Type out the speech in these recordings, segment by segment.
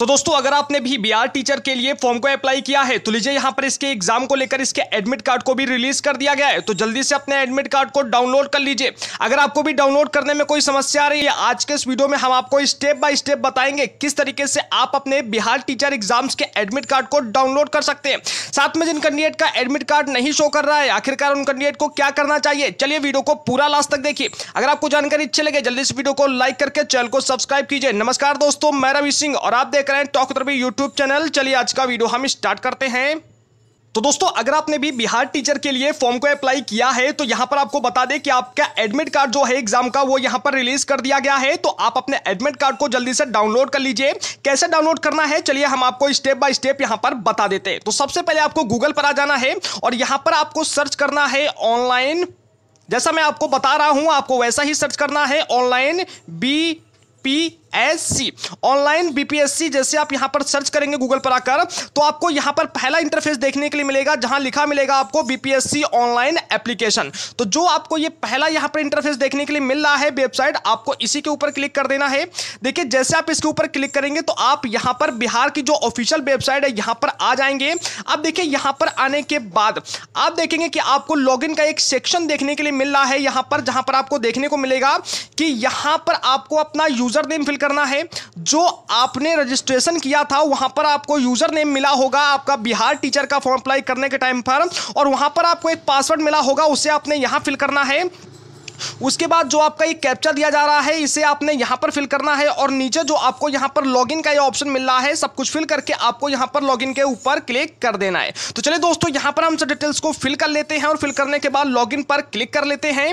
तो दोस्तों अगर आपने भी बीआर टीचर के लिए फॉर्म को अप्लाई किया है तो लीजिए यहाँ पर इसके एग्जाम को लेकर इसके एडमिट कार्ड को भी रिलीज कर दिया गया है तो जल्दी से अपने एडमिट कार्ड को डाउनलोड कर लीजिए अगर आपको भी डाउनलोड करने में कोई समस्या आ रही है आज के इस वीडियो में हम आपको स्टेप बाय स्टेप बताएंगे किस तरीके से आप अपने बिहार टीचर एग्जाम्स के एडमिट कार्ड को डाउनलोड कर सकते हैं साथ में जिन कैंडिडेट का एडमिट कार्ड नहीं शो कर रहा है आखिरकार उन कैंडिडेट को क्या करना चाहिए चलिए वीडियो को पूरा लास्ट तक देखिए अगर आपको जानकारी अच्छी लगे जल्दी इस वीडियो को लाइक करके चैनल को सब्सक्राइब कीजिए नमस्कार दोस्तों मैं रवि सिंह और आप देख देख रहे हैं टॉक उत्तर यूट्यूब चैनल चलिए आज का वीडियो हम स्टार्ट करते हैं तो दोस्तों अगर आपने भी बिहार टीचर के लिए फॉर्म को अप्लाई किया है तो यहां पर आपको बता दें कि आपका एडमिट कार्ड जो है एग्जाम का वो यहां पर रिलीज कर दिया गया है तो आप अपने एडमिट कार्ड को जल्दी से डाउनलोड कर लीजिए कैसे डाउनलोड करना है चलिए हम आपको स्टेप बाय स्टेप यहां पर बता देते तो सबसे पहले आपको गूगल पर आ जाना है और यहां पर आपको सर्च करना है ऑनलाइन जैसा मैं आपको बता रहा हूं आपको वैसा ही सर्च करना है online B P BPSC online BPSC जैसे आप यहां पर सर्च करेंगे गूगल पर आकर तो आपको यहां पर पहला इंटरफेस देखने के लिए मिलेगा जहां लिखा मिलेगा आपको बीपीएससी ऑनलाइन एप्लीकेशन तो जो आपको ये पहला यहां पर इंटरफेस देखने के लिए मिल रहा है वेबसाइट आपको इसी के ऊपर क्लिक कर देना है देखिए जैसे आप इसके ऊपर क्लिक करेंगे तो आप यहां पर बिहार की जो ऑफिशियल वेबसाइट है यहां पर आ जाएंगे अब देखिए यहां पर आने के बाद आप देखेंगे कि आपको लॉगिन का एक सेक्शन देखने के लिए मिल रहा है यहां पर जहां पर आपको देखने को मिलेगा कि यहां पर आपको अपना यूजर नेम फिल करना है जो आपने रजिस्ट्रेशन किया था वहां पर आपको यूज़र नेम मिला होगा आपका बिहार टीचर का फॉर्म अप्लाई करने के टाइम पर और वहां पर आपको एक पासवर्ड मिला होगा उसे आपने यहां फिल करना है उसके बाद जो आपका ये कैप्चा दिया जा रहा है इसे आपने यहां पर फिल करना है और नीचे जो आपको यहां पर लॉगिन का ये ऑप्शन मिल रहा है सब कुछ फिल करके आपको यहां पर लॉगिन के ऊपर क्लिक कर देना है तो चलिए दोस्तों यहां पर हम सब डिटेल्स को फिल कर लेते हैं और फिल करने के बाद लॉगिन पर क्लिक कर लेते हैं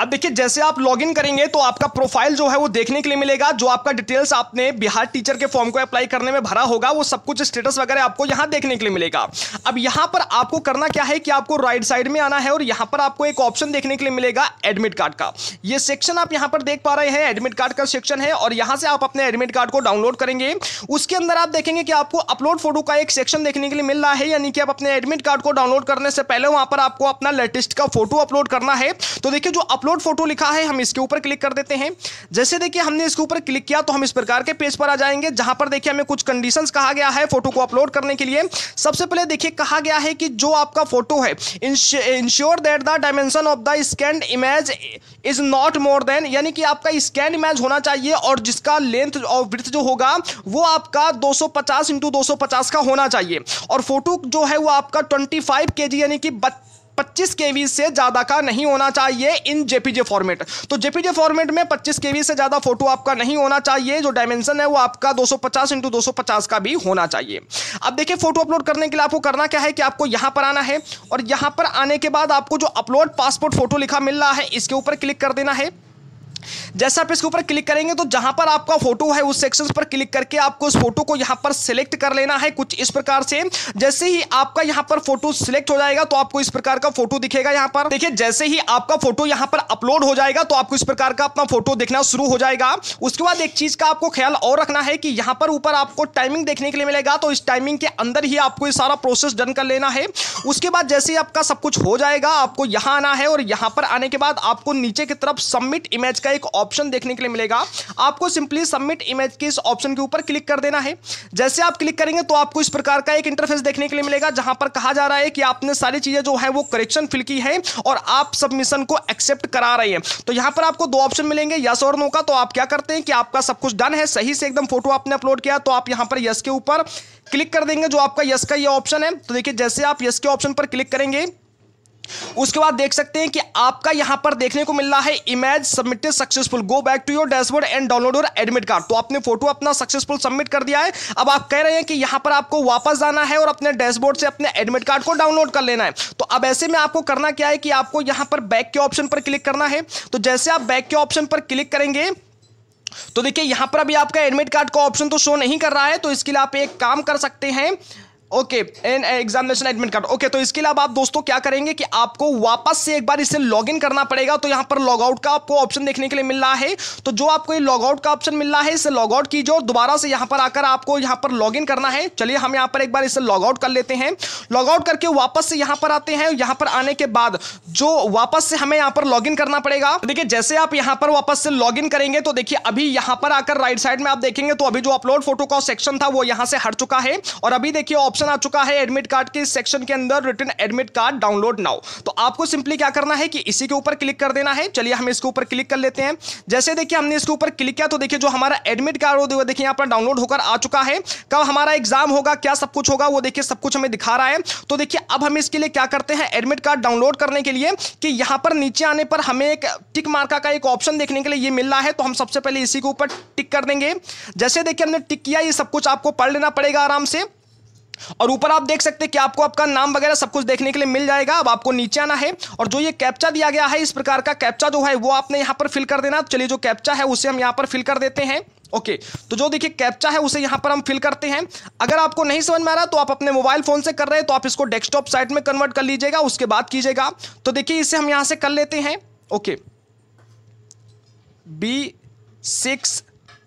अब देखिए जैसे आप लॉगिन करेंगे तो आपका प्रोफाइल जो है वो देखने के लिए मिलेगा जो आपका डिटेल्स आपने बिहार टीचर के फॉर्म को अप्लाई करने में भरा होगा वो सब कुछ स्टेटस वगैरह आपको यहां देखने के लिए मिलेगा अब यहां पर आपको करना क्या है कि आपको राइट साइड में आना है और यहां पर आपको एक ऑप्शन देखने के लिए मिलेगा एडमिट कार्ड का ये सेक्शन आप यहां पर देख पा रहे हैं एडमिट कार्ड का सेक्शन है और यहां से आप अपने एडमिट कार्ड को डाउनलोड करेंगे उसके अंदर आप देखेंगे कि आपको अपलोड फोटो का एक सेक्शन देखने के लिए मिल रहा है यानी कि आप अपने एडमिट कार्ड को डाउनलोड करने से पहले वहां पर आपको अपना लेटेस्ट का फोटो अपलोड करना है तो देखिए जो अपलोड फोटो लिखा है हम इसके ऊपर क्लिक कर देते हैं जैसे देखिए हमने इसके ऊपर क्लिक किया तो हम इस प्रकार के पेज पर आ जाएंगे जहां पर देखिए हमें कुछ कंडीशंस कहा गया है फोटो को अपलोड करने के लिए सबसे पहले देखिए कहा गया है कि जो आपका फोटो है ensure that the dimension of the scanned image is not more than यानी कि आपका स्कैंड इमेज होना चाहिए और जिसका लेंथ और ब्रिथ जो होगा वो आपका 250 इंटू 250 का होना चाहिए और फोटो जो है वो आपका 25 केजी यानी कि बत्तीस पच्चीस के से ज़्यादा का नहीं होना चाहिए इन जेपीजे फॉर्मेट तो जेपीजे फॉर्मेट में पच्चीस के से ज़्यादा फोटो आपका नहीं होना चाहिए जो डायमेंशन है वो आपका 250 इंटू 250 का भी होना चाहिए अब देखिए फोटो अपलोड करने के लिए आपको करना क्या है कि आपको यहां पर आना है और यहां पर आने के बाद आपको जो अपलोड पासपोर्ट फोटो लिखा मिल रहा है इसके ऊपर क्लिक कर देना है जैसे आप इसके ऊपर क्लिक करेंगे तो जहां पर आपका फोटो है उस सेक्शन पर क्लिक करके आपको उस फोटो को यहाँ पर सिलेक्ट कर लेना है कुछ इस प्रकार से जैसे ही आपका यहाँ पर फोटो सिलेक्ट हो जाएगा तो आपको इस प्रकार का फोटो दिखेगा यहाँ पर देखिए जैसे ही आपका फोटो यहाँ पर अपलोड हो जाएगा तो आपको इस प्रकार का अपना फोटो देखना शुरू हो जाएगा उसके बाद एक चीज का आपको ख्याल और रखना है कि यहाँ पर ऊपर आपको टाइमिंग देखने के लिए मिलेगा तो इस टाइमिंग के अंदर ही आपको ये सारा प्रोसेस डन कर लेना है उसके बाद जैसे ही आपका सब कुछ हो जाएगा आपको यहाँ आना है और यहाँ पर आने के बाद आपको नीचे की तरफ सबमिट इमेज का एक ऑप्शन देखने के लिए मिलेगा आपको सिंपली सबमिट इमेज के इस ऑप्शन के ऊपर क्लिक कर देना है जैसे आप क्लिक करेंगे तो आपको इस प्रकार का एक इंटरफेस देखने के लिए मिलेगा जहां पर कहा जा रहा है कि आपने सारी चीजें जो है वो करेक्शन फिल की है और आप सबमिशन को एक्सेप्ट करा रहे हैं तो यहां पर आपको दो ऑप्शन मिलेंगे यस और नो का तो आप क्या करते हैं कि आपका सब कुछ डन है सही से एकदम फोटो आपने अपलोड किया तो आप यहां पर यस के ऊपर क्लिक कर देंगे जो आपका यस का ये ऑप्शन है तो देखिए जैसे आप यस के ऑप्शन पर क्लिक करेंगे उसके बाद देख सकते हैं कि आपका यहां पर देखने को मिल रहा है image submitted successful go back to your dashboard and download your admit card तो आपने फोटो अपना सक्सेसफुल सबमिट कर दिया है अब आप कह रहे हैं कि यहां पर आपको वापस जाना है और अपने डैशबोर्ड से अपने एडमिट कार्ड को डाउनलोड कर लेना है तो अब ऐसे में आपको करना क्या है कि आपको यहां पर बैक के ऑप्शन पर क्लिक करना है तो जैसे आप बैक के ऑप्शन पर क्लिक करेंगे तो देखिए यहां पर अभी आपका एडमिट कार्ड का ऑप्शन तो शो नहीं कर रहा है तो इसके लिए आप एक काम कर सकते हैं okay and examination admit card okay तो इसके अलावा आप दोस्तों क्या करेंगे कि आपको वापस से एक बार इसे लॉग इन करना पड़ेगा तो यहाँ पर लॉगआउट का आपको ऑप्शन देखने के लिए मिल रहा है तो जो आपको ये लॉगआउट का ऑप्शन मिल रहा है इसे लॉगआउट कीजिए और दोबारा से यहां पर आकर आपको यहां पर लॉग इन करना है चलिए हम यहां पर एक बार इसे लॉगआउट कर लेते हैं लॉगआउट करके वापस से यहां पर आते हैं यहां पर आने के बाद जो वापस से हमें यहाँ पर लॉग इन करना पड़ेगा देखिए जैसे आप यहां पर वापस से लॉग इन करेंगे तो देखिए अभी यहां पर आकर राइट साइड में आप देखेंगे तो अभी जो अपलोड फोटो का सेक्शन था वो यहां से हट चुका है और अभी देखिए ऑप्शन ऑप्शन आ चुका है एडमिट कार्ड के सेक्शन के अंदर return admit card download now तो आपको सिंपली क्या करना है कि इसी के ऊपर क्लिक कर देना है चलिए हम इसके ऊपर क्लिक कर लेते हैं जैसे देखिए हमने इसके ऊपर क्लिक किया तो देखिए जो हमारा एडमिट कार्ड हो देखिए यहाँ पर डाउनलोड होकर आ चुका है कब हमारा एग्जाम होगा क्या सब कुछ होगा वो देखिए सब कुछ हमें दिखा रहा है तो देखिए अब हम इसके लिए क्या करते हैं एडमिट कार्ड डाउनलोड करने के लिए कि यहाँ पर नीचे आने पर हमें एक टिक मार्का का एक ऑप्शन देखने के लिए ये मिल रहा है तो हम सबसे पहले इसी के ऊपर टिक कर देंगे जैसे देखिए हमने टिक किया ये सब कुछ आपको पढ़ लेना पड़ेगा आराम से और ऊपर आप देख सकते हैं कि आपको आपका नाम वगैरह सब कुछ देखने के लिए मिल जाएगा अब आपको नीचे आना है और जो ये कैप्चा दिया गया है इस प्रकार का कैप्चा जो है वो आपने यहां पर फिल कर देना तो चलिए जो कैप्चा है उसे हम यहां पर फिल कर देते हैं ओके okay, तो जो देखिए कैप्चा है उसे यहां पर हम फिल करते हैं अगर आपको नहीं समझ में आ रहा तो आप अपने मोबाइल फोन से कर रहे हैं तो आप इसको डेस्कटॉप साइट में कन्वर्ट कर लीजिएगा उसके बाद कीजिएगा तो देखिए इसे हम यहां से कर लेते हैं okay B six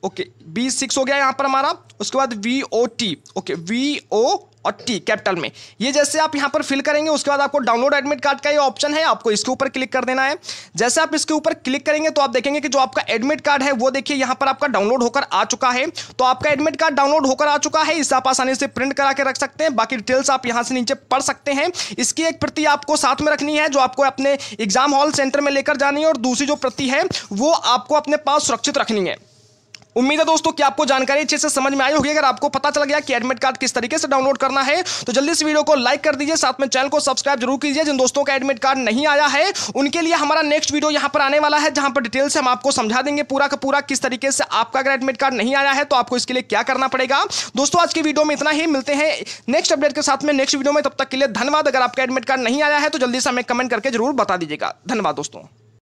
okay B six हो गया यहाँ पर हमारा उसके बाद V O T okay V O और टी कैपिटल में ये जैसे आप यहाँ पर फिल करेंगे उसके बाद आपको डाउनलोड एडमिट कार्ड का ये ऑप्शन है आपको इसके ऊपर क्लिक कर देना है जैसे आप इसके ऊपर क्लिक करेंगे तो आप देखेंगे कि जो आपका एडमिट कार्ड है वो देखिए यहाँ पर आपका डाउनलोड होकर आ चुका है तो आपका एडमिट कार्ड डाउनलोड होकर आ चुका है इसे आप आसानी से प्रिंट करा के रख सकते हैं बाकी डिटेल्स आप यहाँ से नीचे पढ़ सकते हैं इसकी एक प्रति आपको साथ में रखनी है जो आपको अपने एग्जाम हॉल सेंटर में लेकर जानी है और दूसरी जो प्रति है वो आपको अपने पास सुरक्षित रखनी है उम्मीद है दोस्तों कि आपको जानकारी अच्छे से समझ में आई होगी अगर आपको पता चल गया कि एडमिट कार्ड किस तरीके से डाउनलोड करना है तो जल्दी इस वीडियो को लाइक कर दीजिए साथ में चैनल को सब्सक्राइब जरूर कीजिए जिन दोस्तों का एडमिट कार्ड नहीं आया है उनके लिए हमारा नेक्स्ट वीडियो यहाँ पर आने वाला है जहां पर डिटेल से हम आपको समझा देंगे पूरा का पूरा किस तरीके से आपका अगर एडमिट कार्ड नहीं आया है तो आपको इसके लिए क्या करना पड़ेगा दोस्तों आज की वीडियो में इतना ही मिलते हैं नेक्स्ट अपडेट के साथ में नेक्स्ट वीडियो में तब तक के लिए धन्यवाद अगर आपका एडमिट कार्ड नहीं आया है तो जल्दी से हमें कमेंट करके जरूर बता दीजिएगा धन्यवाद दोस्तों